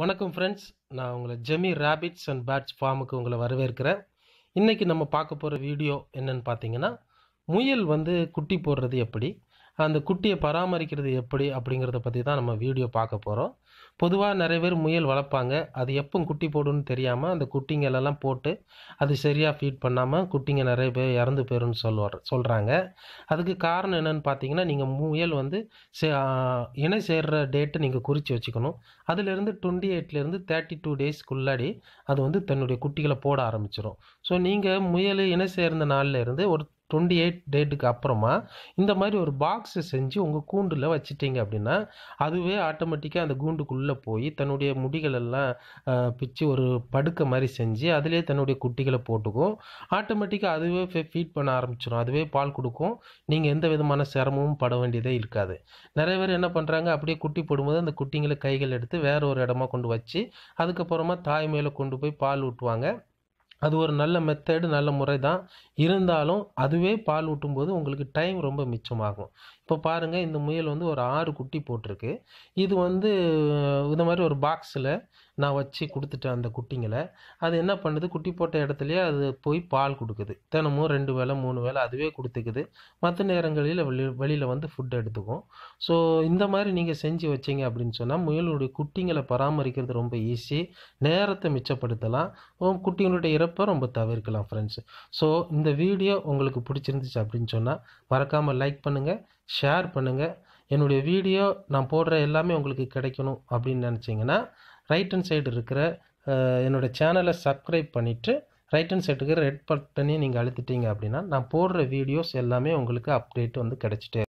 வணக்கம் ஃப்ரெண்ட்ஸ் நான் உங்களை ஜெமி ரேபிட்ஸ் அண்ட் பேட்ஸ் ஃபார்முக்கு உங்களை வரவேற்கிறேன் இன்றைக்கி நம்ம பார்க்க போகிற வீடியோ என்னென்னு பார்த்தீங்கன்னா முயல் வந்து குட்டி போடுறது எப்படி அந்த குட்டியை பராமரிக்கிறது எப்படி அப்படிங்கிறத பற்றி தான் நம்ம வீடியோ பார்க்க போகிறோம் பொதுவாக நிறைய பேர் முயல் வளர்ப்பாங்க அது எப்போ குட்டி போடுன்னு தெரியாமல் அந்த குட்டிங்களெல்லாம் போட்டு அது சரியாக ஃபீட் பண்ணாமல் குட்டிங்க நிறைய பேர் இறந்து போயிருன்னு சொல்லுவார் சொல்கிறாங்க அதுக்கு காரணம் என்னென்னு பார்த்தீங்கன்னா நீங்கள் முயல் வந்து சே இணை சேர்கிற டேட்டை நீங்கள் குறித்து வச்சுக்கணும் அதுலேருந்து டுவெண்ட்டி எயிட்லேருந்து தேர்ட்டி டூ டேஸ்க்குள்ளாடி அது வந்து தன்னுடைய குட்டிகளை போட ஆரம்பிச்சிடும் ஸோ நீங்கள் முயல் இணை சேர்ந்த நாள்லேருந்து ஒரு டுவெண்ட்டி எயிட் டேட்டுக்கு அப்புறமா இந்த மாதிரி ஒரு பாக்ஸு செஞ்சு உங்கள் கூண்டில் வச்சுட்டீங்க அப்படின்னா அதுவே ஆட்டோமேட்டிக்காக அந்த கூண்டுக்குள்ளே போய் தன்னுடைய முடிகளெல்லாம் பிச்சு ஒரு படுக்கை மாதிரி செஞ்சு அதிலே தன்னுடைய குட்டிகளை போட்டுக்கும் ஆட்டோமேட்டிக்காக அதுவே ஃபீட் பண்ண ஆரம்பிச்சிடும் அதுவே பால் கொடுக்கும் நீங்கள் எந்த விதமான சிரமமும் பட வேண்டியதே இருக்காது நிறைய பேர் என்ன பண்ணுறாங்க அப்படியே குட்டி போடும்போது அந்த குட்டிங்களை கைகள் எடுத்து வேறு ஒரு இடமா கொண்டு வச்சு அதுக்கப்புறமா தாய் மேலே கொண்டு போய் பால் ஊட்டுவாங்க அது ஒரு நல்ல மெத்தடு நல்ல முறை தான் இருந்தாலும் அதுவே பால் ஊட்டும் போது உங்களுக்கு டைம் ரொம்ப மிச்சமாகும் இப்போ பாருங்கள் இந்த முயல் வந்து ஒரு ஆறு குட்டி போட்டிருக்கு இது வந்து இந்த மாதிரி ஒரு பாக்ஸில் நான் வச்சு கொடுத்துட்டேன் அந்த குட்டிங்களை அது என்ன பண்ணுது குட்டி போட்ட இடத்துலையே அது போய் பால் கொடுக்குது தினமும் ரெண்டு வேலை மூணு வேலை அதுவே கொடுத்துக்குது மற்ற நேரங்களில் வெளி வெளியில் வந்து ஃபுட் எடுத்துக்கும் ஸோ இந்த மாதிரி நீங்கள் செஞ்சு வச்சிங்க அப்படின்னு சொன்னால் முயலுடைய குட்டிங்களை பராமரிக்கிறது ரொம்ப ஈஸி நேரத்தை மிச்சப்படுத்தலாம் குட்டிங்களுடைய இறப்பை ரொம்ப தவிர்க்கலாம் ஃப்ரெண்ட்ஸ் ஸோ இந்த வீடியோ உங்களுக்கு பிடிச்சிருந்துச்சு அப்படின்னு சொன்னால் மறக்காமல் லைக் பண்ணுங்கள் ஷேர் பண்ணுங்கள் என்னுடைய வீடியோ நான் போடுற எல்லாமே உங்களுக்கு கிடைக்கணும் அப்படின்னு நினச்சிங்கன்னா ரைட் ஹண்ட் சைடு இருக்கிற என்னோடய சேனலை சப்ஸ்கிரைப் பண்ணிவிட்டு ரைட் ஹண்ட் சைடுக்கு ரெட் பட்டனையும் நீங்கள் அழுத்திட்டீங்க அப்படின்னா நான் போடுற வீடியோஸ் எல்லாமே உங்களுக்கு அப்டேட் வந்து கிடச்சிட்டே